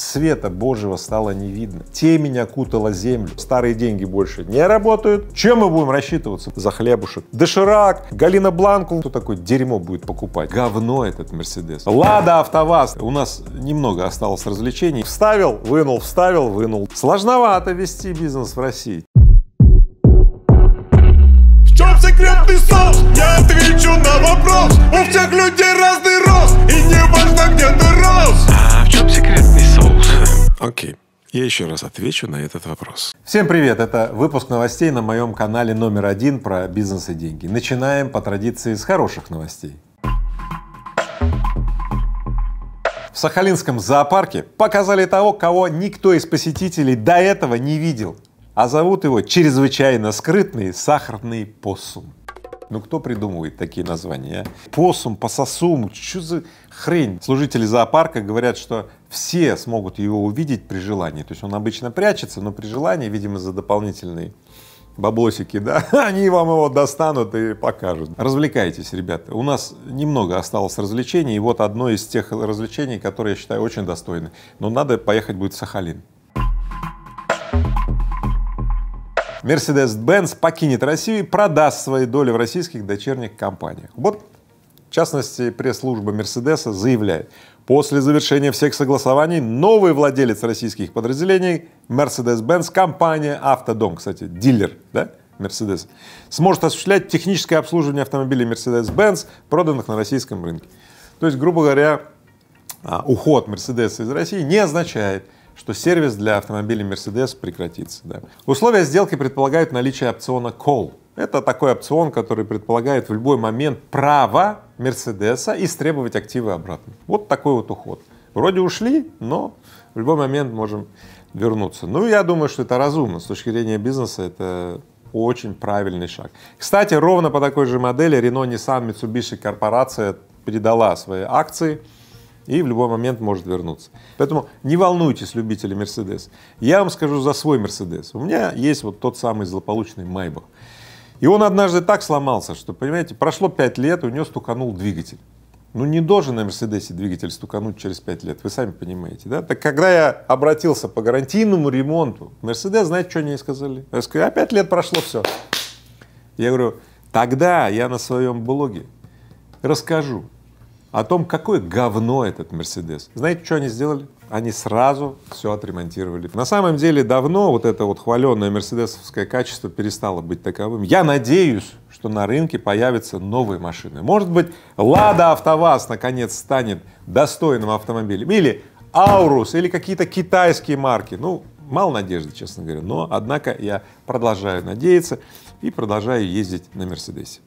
Света Божьего стало не видно. Темень окутала землю. Старые деньги больше не работают. Чем мы будем рассчитываться? За хлебушек. Доширак, Галина Бланку. Кто такое дерьмо будет покупать? Говно этот Мерседес. Лада АвтоВАЗ. У нас немного осталось развлечений. Вставил, вынул, вставил, вынул. Сложновато вести бизнес в России. В чем секретный соус? Я отвечу на вопрос. У всех людей разный рост. И не важно, где ты рос. А в чем секретный Окей. Я еще раз отвечу на этот вопрос. Всем привет! Это выпуск новостей на моем канале номер один про бизнес и деньги. Начинаем по традиции с хороших новостей. В Сахалинском зоопарке показали того, кого никто из посетителей до этого не видел, а зовут его чрезвычайно скрытный сахарный посум. Ну кто придумывает такие названия? А? Посум, пососум, что за хрень? Служители зоопарка говорят, что все смогут его увидеть при желании. То есть он обычно прячется, но при желании, видимо, за дополнительный баблосики, да, они вам его достанут и покажут. Развлекайтесь, ребята. У нас немного осталось развлечений, и вот одно из тех развлечений, которые, я считаю, очень достойны. Но надо поехать будет в Сахалин. Mercedes-Benz покинет Россию и продаст свои доли в российских дочерних компаниях. Вот, в частности, пресс-служба Mercedes заявляет, После завершения всех согласований новый владелец российских подразделений Mercedes-Benz, компания «Автодом», кстати, дилер, да, Mercedes, сможет осуществлять техническое обслуживание автомобилей Mercedes-Benz, проданных на российском рынке. То есть, грубо говоря, а, уход Mercedes из России не означает, что сервис для автомобилей Mercedes прекратится. Да. Условия сделки предполагают наличие опциона Call это такой опцион, который предполагает в любой момент право Мерседеса истребовать активы обратно. Вот такой вот уход. Вроде ушли, но в любой момент можем вернуться. Ну, я думаю, что это разумно. С точки зрения бизнеса это очень правильный шаг. Кстати, ровно по такой же модели Renault, Nissan, Mitsubishi корпорация передала свои акции и в любой момент может вернуться. Поэтому не волнуйтесь, любители Мерседес. Я вам скажу за свой Мерседес. У меня есть вот тот самый злополучный Майбах. И он однажды так сломался, что, понимаете, прошло пять лет, у него стуканул двигатель. Ну не должен на Мерседесе двигатель стукануть через пять лет, вы сами понимаете, да? Так когда я обратился по гарантийному ремонту, Мерседес, знаете, что они сказали? Я сказал, а пять лет прошло, все. Я говорю, тогда я на своем блоге расскажу о том, какое говно этот Мерседес. Знаете, что они сделали? они сразу все отремонтировали. На самом деле давно вот это вот хваленное мерседесовское качество перестало быть таковым. Я надеюсь, что на рынке появятся новые машины. Может быть, Лада АвтоВАЗ наконец станет достойным автомобилем, или Аурус, или какие-то китайские марки. Ну, мало надежды, честно говоря, но, однако, я продолжаю надеяться и продолжаю ездить на Мерседесе.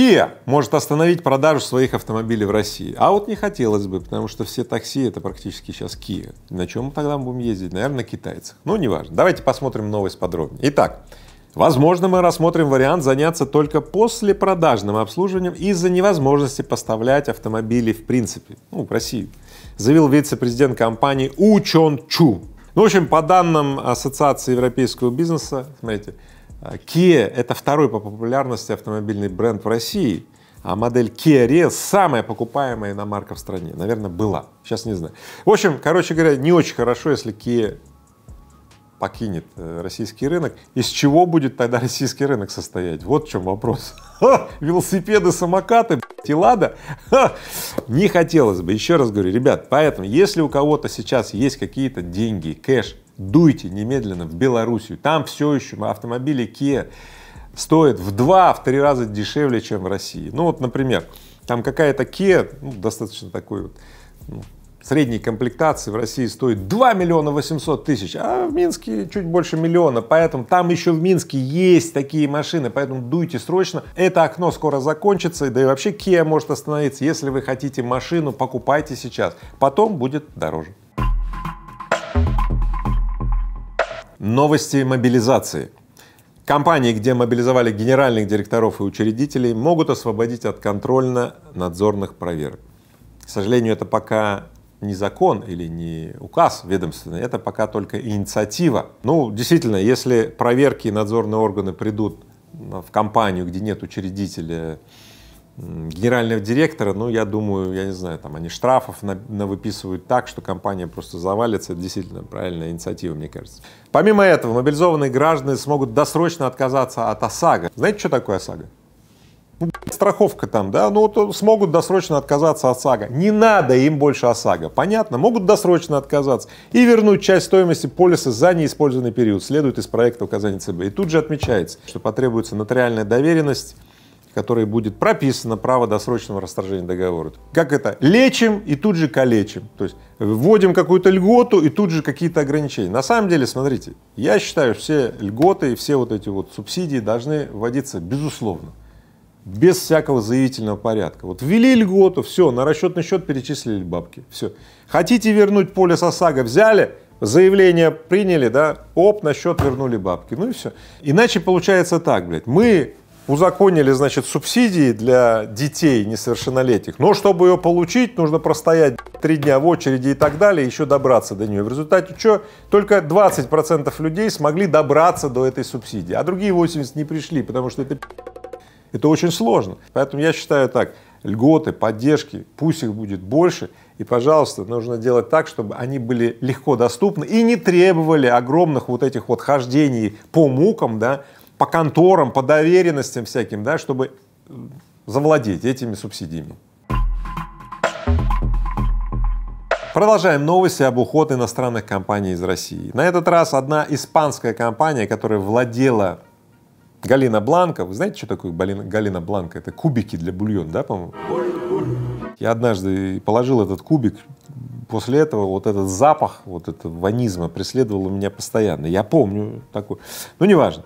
Kia может остановить продажу своих автомобилей в России. А вот не хотелось бы, потому что все такси это практически сейчас Kia. На чем мы тогда будем ездить? Наверное, на китайцах. Ну, неважно. Давайте посмотрим новость подробнее. Итак, Возможно, мы рассмотрим вариант заняться только послепродажным обслуживанием из-за невозможности поставлять автомобили в принципе, ну, в Россию, заявил вице-президент компании У Чон Чу. Ну, в общем, по данным Ассоциации европейского бизнеса, смотрите, а, Kia — это второй по популярности автомобильный бренд в России, а модель Kia Rio — самая покупаемая иномарка в стране. Наверное, была. Сейчас не знаю. В общем, короче говоря, не очень хорошо, если Kia покинет э, российский рынок. Из чего будет тогда российский рынок состоять? Вот в чем вопрос. Ха, велосипеды, самокаты, блядь, и лада? Ха, не хотелось бы. Еще раз говорю, ребят, поэтому, если у кого-то сейчас есть какие-то деньги, кэш, дуйте немедленно в Белоруссию. Там все еще автомобили Kia стоят в два, в три раза дешевле, чем в России. Ну вот, например, там какая-то Kia, ну, достаточно такой вот, ну, средней комплектации в России стоит 2 миллиона 800 тысяч, а в Минске чуть больше миллиона, поэтому там еще в Минске есть такие машины, поэтому дуйте срочно. Это окно скоро закончится, да и вообще Kia может остановиться. Если вы хотите машину, покупайте сейчас, потом будет дороже. Новости мобилизации. Компании, где мобилизовали генеральных директоров и учредителей, могут освободить от контрольно-надзорных проверок. К сожалению, это пока не закон или не указ ведомственный, это пока только инициатива. Ну, действительно, если проверки и надзорные органы придут в компанию, где нет учредителя генерального директора, ну, я думаю, я не знаю, там они штрафов на, на выписывают так, что компания просто завалится. Это действительно правильная инициатива, мне кажется. Помимо этого, мобилизованные граждане смогут досрочно отказаться от ОСАГО. Знаете, что такое ОСАГО? Ну, страховка там, да, ну вот э, смогут досрочно отказаться от ОСАГО. Не надо им больше ОСАГО, понятно? Могут досрочно отказаться и вернуть часть стоимости полиса за неиспользованный период, следует из проекта указаний ЦБ. И тут же отмечается, что потребуется нотариальная доверенность которой будет прописано право досрочного расторжения договора. Как это? Лечим и тут же калечим. То есть вводим какую-то льготу и тут же какие-то ограничения. На самом деле, смотрите, я считаю, все льготы и все вот эти вот субсидии должны вводиться безусловно без всякого заявительного порядка. Вот ввели льготу, все, на расчетный счет перечислили бабки, все. Хотите вернуть полис ОСАГО, взяли, заявление приняли, да, оп, на счет вернули бабки, ну и все. Иначе получается так, блядь, мы узаконили, значит, субсидии для детей несовершеннолетних. Но чтобы ее получить, нужно простоять три дня в очереди и так далее, еще добраться до нее. В результате что? Только 20% людей смогли добраться до этой субсидии, а другие 80 не пришли, потому что это это очень сложно. Поэтому я считаю так, льготы, поддержки, пусть их будет больше, и, пожалуйста, нужно делать так, чтобы они были легко доступны и не требовали огромных вот этих вот хождений по мукам, да, по конторам, по доверенностям всяким, да, чтобы э, завладеть этими субсидиями. Продолжаем новости об уходе иностранных компаний из России. На этот раз одна испанская компания, которая владела Галина Бланка. Вы знаете, что такое Галина Бланка? Это кубики для бульона, да, по-моему? Я однажды положил этот кубик, после этого вот этот запах, вот этого ванизма преследовал меня постоянно. Я помню такой, ну неважно.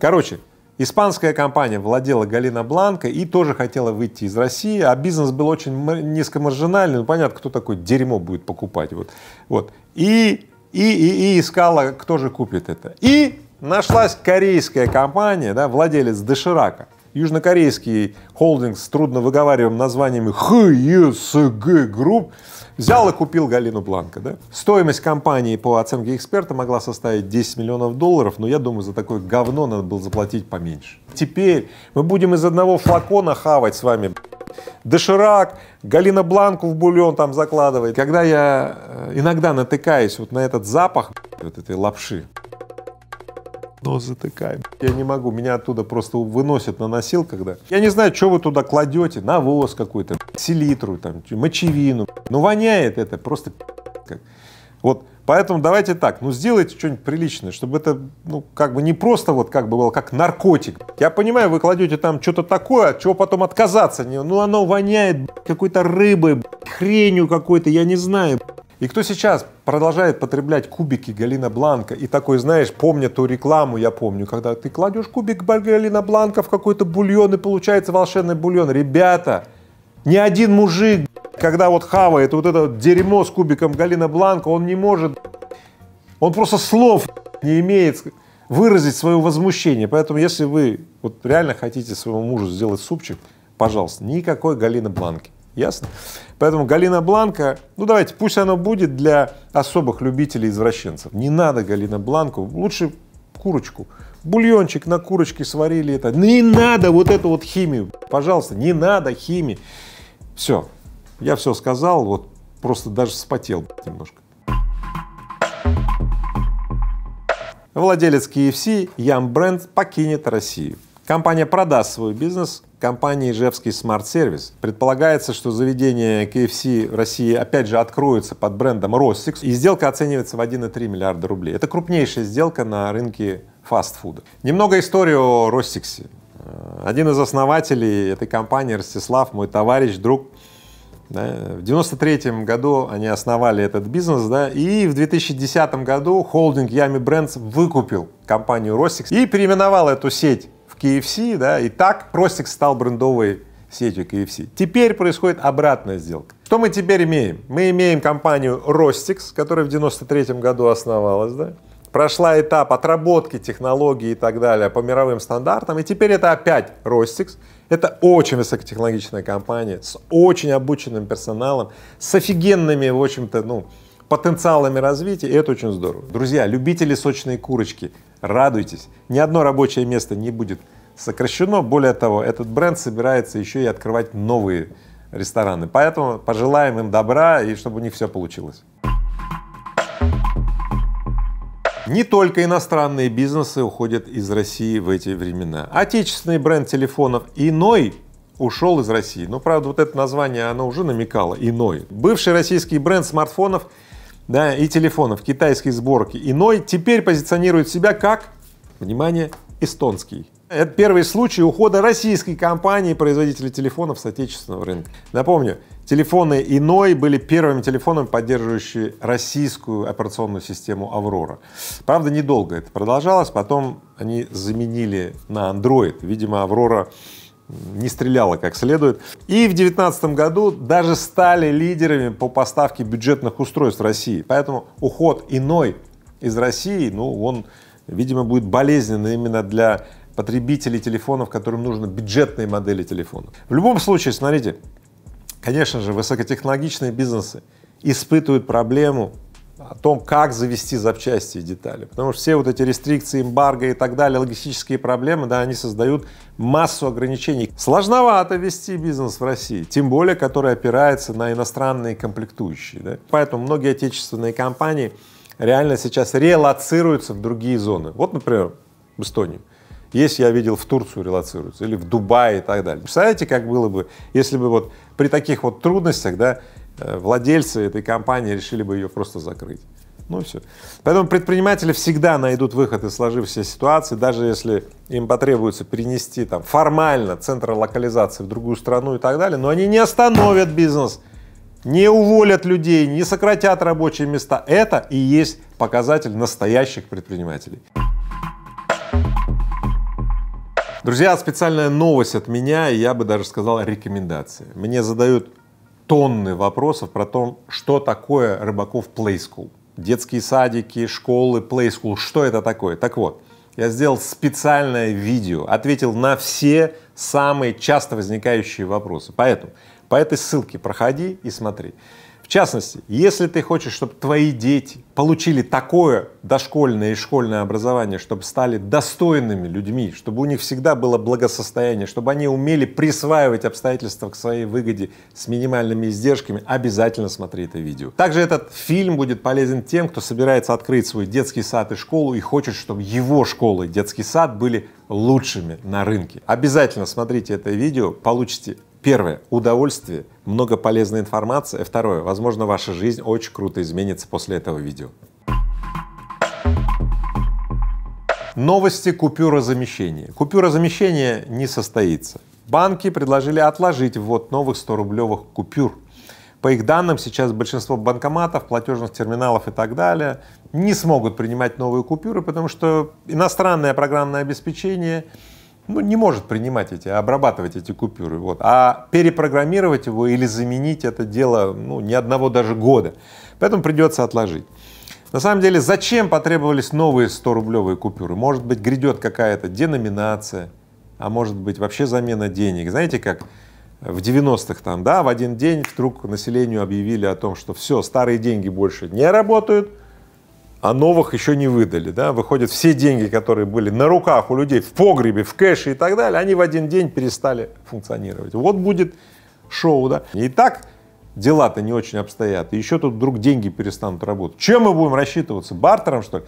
Короче, Испанская компания владела Галина Бланко и тоже хотела выйти из России, а бизнес был очень низкомаржинальный, ну понятно, кто такой дерьмо будет покупать. Вот. Вот. И, и, и, и искала, кто же купит это. И нашлась корейская компания, да, владелец Доширака, южнокорейский холдинг с трудно выговариваемым названиями ХЕСГ Групп, e Взял и купил Галину Бланко, да? Стоимость компании по оценке эксперта могла составить 10 миллионов долларов, но я думаю, за такое говно надо было заплатить поменьше. Теперь мы будем из одного флакона хавать с вами доширак, Галина Бланку в бульон там закладывает. Когда я э, иногда натыкаюсь вот на этот запах вот этой лапши, но затыкаем. Я не могу, меня оттуда просто выносят на носил, когда. Я не знаю, что вы туда кладете, навоз какой-то, селитру, там, мочевину. Ну, воняет это просто как. Вот Поэтому давайте так, ну сделайте что-нибудь приличное, чтобы это, ну, как бы не просто вот как бы было, как наркотик. Я понимаю, вы кладете там что-то такое, от чего потом отказаться не, ну оно воняет какой-то рыбой, хренью какой-то, я не знаю. И кто сейчас продолжает потреблять кубики Галина Бланка и такой, знаешь, помню ту рекламу, я помню, когда ты кладешь кубик Галина Бланка в какой-то бульон и получается волшебный бульон. Ребята, ни один мужик, когда вот хавает вот это вот дерьмо с кубиком Галина Бланка, он не может, он просто слов не имеет выразить свое возмущение. Поэтому, если вы вот реально хотите своему мужу сделать супчик, пожалуйста, никакой Галины Бланки. Ясно? Поэтому Галина Бланка, ну давайте, пусть она будет для особых любителей извращенцев. Не надо Галина Бланку, лучше курочку бульончик на курочке сварили это. Не надо вот эту вот химию, пожалуйста, не надо химии. Все, я все сказал, вот просто даже вспотел немножко. Владелец KFC Ям Бренд покинет Россию. Компания продаст свой бизнес компании Ижевский Smart Сервис. Предполагается, что заведение KFC в России опять же откроется под брендом Россикс, и сделка оценивается в 1,3 миллиарда рублей. Это крупнейшая сделка на рынке фастфуда. Немного истории о Ростиксе. Э, один из основателей этой компании, Ростислав, мой товарищ, друг, да, в 93 году они основали этот бизнес, да, и в 2010 году холдинг Ями Брендс выкупил компанию Ростикс и переименовал эту сеть в KFC, да, и так Ростикс стал брендовой сетью KFC. Теперь происходит обратная сделка. Что мы теперь имеем? Мы имеем компанию Ростикс, которая в 93 году основалась, да, прошла этап отработки технологий и так далее по мировым стандартам, и теперь это опять Ростикс. Это очень высокотехнологичная компания с очень обученным персоналом, с офигенными, в общем-то, ну, потенциалами развития, и это очень здорово. Друзья, любители сочной курочки, радуйтесь, ни одно рабочее место не будет сокращено, более того, этот бренд собирается еще и открывать новые рестораны, поэтому пожелаем им добра и чтобы у них все получилось. Не только иностранные бизнесы уходят из России в эти времена. Отечественный бренд телефонов «Иной» ушел из России. Но, ну, правда, вот это название, оно уже намекало «Иной». Бывший российский бренд смартфонов да, и телефонов китайской сборки «Иной» теперь позиционирует себя как, внимание, эстонский это первый случай ухода российской компании производителя телефонов с отечественного рынка. Напомню, телефоны Иной были первыми телефонами, поддерживающими российскую операционную систему Аврора. Правда, недолго это продолжалось, потом они заменили на Android. Видимо, Аврора не стреляла как следует. И в 2019 году даже стали лидерами по поставке бюджетных устройств России. Поэтому уход иной из России, ну, он, видимо, будет болезненный именно для потребителей телефонов, которым нужны бюджетные модели телефонов. В любом случае, смотрите, конечно же, высокотехнологичные бизнесы испытывают проблему о том, как завести запчасти и детали. Потому что все вот эти рестрикции, эмбарго и так далее, логистические проблемы, да, они создают массу ограничений. Сложновато вести бизнес в России, тем более, который опирается на иностранные комплектующие. Да. Поэтому многие отечественные компании реально сейчас релацируются в другие зоны. Вот, например, в Эстонию. Есть, я видел, в Турцию релацируются, или в Дубае и так далее. Представляете, как было бы, если бы вот при таких вот трудностях, да, э, владельцы этой компании решили бы ее просто закрыть. Ну все. Поэтому предприниматели всегда найдут выход из сложившейся ситуации, даже если им потребуется перенести там формально центр локализации в другую страну и так далее, но они не остановят бизнес, не уволят людей, не сократят рабочие места. Это и есть показатель настоящих предпринимателей. Друзья, специальная новость от меня, и я бы даже сказал рекомендации. Мне задают тонны вопросов про то, что такое Рыбаков Play School. Детские садики, школы, Play School, что это такое? Так вот, я сделал специальное видео, ответил на все самые часто возникающие вопросы. Поэтому по этой ссылке проходи и смотри. В частности, если ты хочешь, чтобы твои дети получили такое дошкольное и школьное образование, чтобы стали достойными людьми, чтобы у них всегда было благосостояние, чтобы они умели присваивать обстоятельства к своей выгоде с минимальными издержками, обязательно смотри это видео. Также этот фильм будет полезен тем, кто собирается открыть свой детский сад и школу и хочет, чтобы его школы и детский сад были лучшими на рынке. Обязательно смотрите это видео, получите Первое. Удовольствие, много полезной информации. Второе. Возможно, ваша жизнь очень круто изменится после этого видео. Новости купюрозамещения. Купюрозамещение не состоится. Банки предложили отложить ввод новых 100-рублевых купюр. По их данным, сейчас большинство банкоматов, платежных терминалов и так далее не смогут принимать новые купюры, потому что иностранное программное обеспечение ну, не может принимать эти, обрабатывать эти купюры. Вот. А перепрограммировать его или заменить это дело ну, ни одного даже года. Поэтому придется отложить. На самом деле, зачем потребовались новые 100-рублевые купюры? Может быть, грядет какая-то деноминация, а может быть, вообще замена денег. Знаете, как в 90-х там, да, в один день вдруг населению объявили о том, что все, старые деньги больше не работают, а новых еще не выдали, да, выходят все деньги, которые были на руках у людей в погребе, в кэше и так далее, они в один день перестали функционировать. Вот будет шоу, да. И так дела-то не очень обстоят, и еще тут вдруг деньги перестанут работать. Чем мы будем рассчитываться, бартером, что ли?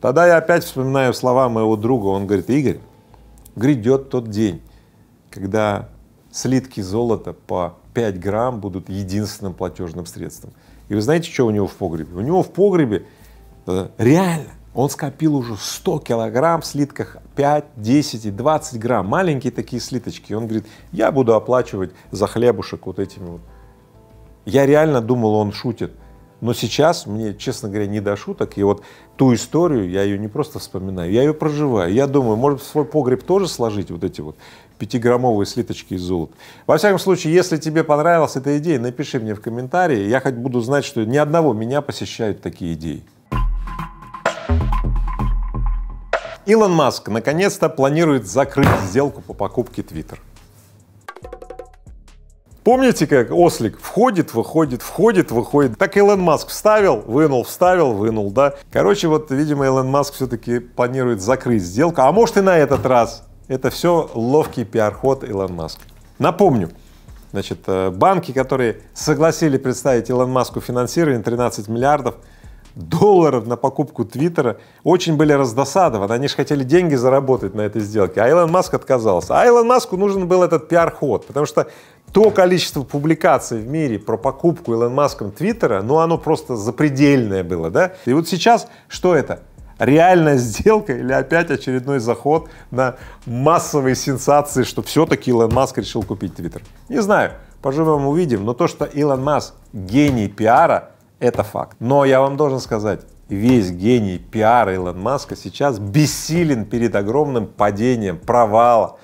Тогда я опять вспоминаю слова моего друга, он говорит, Игорь, грядет тот день, когда слитки золота по 5 грамм будут единственным платежным средством. И вы знаете, что у него в погребе? У него в погребе Реально. Он скопил уже 100 килограмм в слитках 5, 10 и 20 грамм, маленькие такие слиточки. И он говорит, я буду оплачивать за хлебушек вот этими вот. Я реально думал, он шутит. Но сейчас мне, честно говоря, не до шуток. И вот ту историю, я ее не просто вспоминаю, я ее проживаю. Я думаю, может, свой погреб тоже сложить вот эти вот пятиграммовые слиточки из золота. Во всяком случае, если тебе понравилась эта идея, напиши мне в комментарии. Я хоть буду знать, что ни одного меня посещают такие идеи. Илон Маск наконец-то планирует закрыть сделку по покупке Twitter. Помните, как ослик входит, выходит, входит, выходит? Так Илон Маск вставил, вынул, вставил, вынул, да? Короче, вот, видимо, Илон Маск все-таки планирует закрыть сделку, а может и на этот раз. Это все ловкий пиар-ход Илон Маск. Напомню, значит, э, банки, которые согласили представить Илон Маску финансирование 13 миллиардов, долларов на покупку Твиттера, очень были раздосадованы. Они же хотели деньги заработать на этой сделке. А Илон Маск отказался. А Илон Маску нужен был этот пиар-ход, потому что то количество публикаций в мире про покупку Илон Маском Твиттера, ну оно просто запредельное было, да? И вот сейчас что это? реальная сделка или опять очередной заход на массовые сенсации, что все-таки Илон Маск решил купить Твиттер. Не знаю, поживем увидим, но то, что Илон Маск гений пиара, это факт. Но я вам должен сказать, весь гений пиара Илон Маска сейчас бессилен перед огромным падением, провала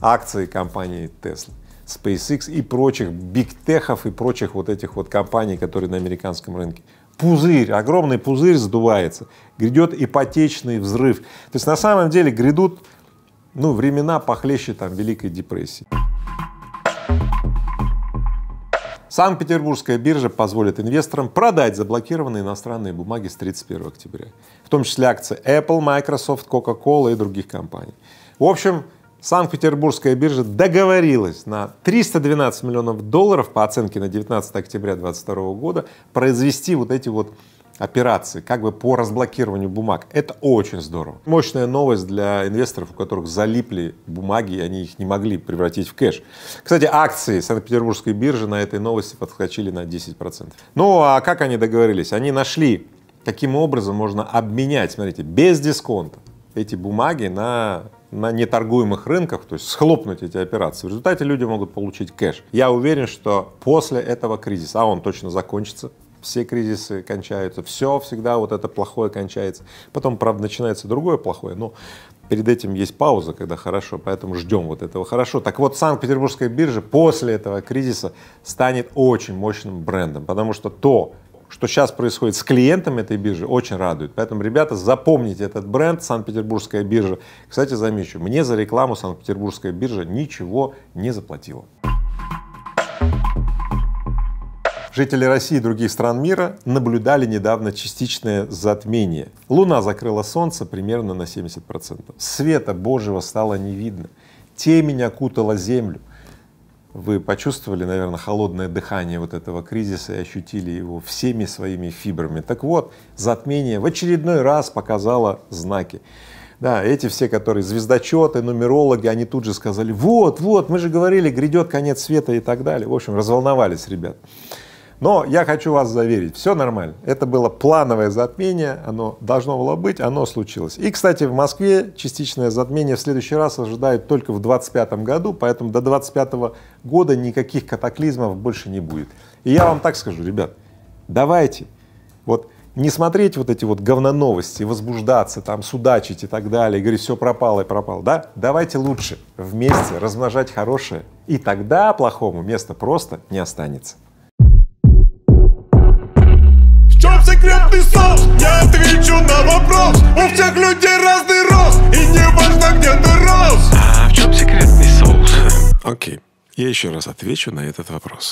акций компании Tesla. SpaceX и прочих бигтехов и прочих вот этих вот компаний, которые на американском рынке. Пузырь, огромный пузырь сдувается, грядет ипотечный взрыв. То есть на самом деле грядут ну, времена похлеще там Великой депрессии. Санкт-Петербургская биржа позволит инвесторам продать заблокированные иностранные бумаги с 31 октября, в том числе акции Apple, Microsoft, Coca-Cola и других компаний. В общем, Санкт-Петербургская биржа договорилась на 312 миллионов долларов по оценке на 19 октября 2022 года произвести вот эти вот операции, как бы по разблокированию бумаг. Это очень здорово. Мощная новость для инвесторов, у которых залипли бумаги, и они их не могли превратить в кэш. Кстати, акции Санкт-Петербургской биржи на этой новости подскочили на 10%. Ну а как они договорились? Они нашли, каким образом можно обменять, смотрите, без дисконта эти бумаги на на неторгуемых рынках, то есть схлопнуть эти операции. В результате люди могут получить кэш. Я уверен, что после этого кризиса, а он точно закончится, все кризисы кончаются, все всегда вот это плохое кончается. Потом, правда, начинается другое плохое, но перед этим есть пауза, когда хорошо, поэтому ждем вот этого хорошо. Так вот, Санкт-Петербургская биржа после этого кризиса станет очень мощным брендом, потому что то, что сейчас происходит с клиентами этой биржи, очень радует. Поэтому, ребята, запомните этот бренд Санкт-Петербургская биржа. Кстати, замечу, мне за рекламу Санкт-Петербургская биржа ничего не заплатила. Жители России и других стран мира наблюдали недавно частичное затмение. Луна закрыла Солнце примерно на 70%. Света Божьего стало не видно. Темень окутала Землю. Вы почувствовали, наверное, холодное дыхание вот этого кризиса и ощутили его всеми своими фибрами. Так вот, затмение в очередной раз показало знаки. Да, эти все, которые звездочеты, нумерологи, они тут же сказали, вот, вот, мы же говорили, грядет конец света и так далее. В общем, разволновались ребят. Но я хочу вас заверить, все нормально. Это было плановое затмение, оно должно было быть, оно случилось. И, кстати, в Москве частичное затмение в следующий раз ожидают только в 2025 году, поэтому до 2025 года никаких катаклизмов больше не будет. И я вам так скажу, ребят, давайте вот не смотреть вот эти вот говно новости, возбуждаться, там, судачить и так далее, говорить, все пропало и пропало, да? Давайте лучше вместе размножать хорошее, и тогда плохому места просто не останется. там секретный соус Я отвечу на вопрос У всех людей разный рост И не важно, где ты рос А в чем секретный соус? Окей, я еще раз отвечу на этот вопрос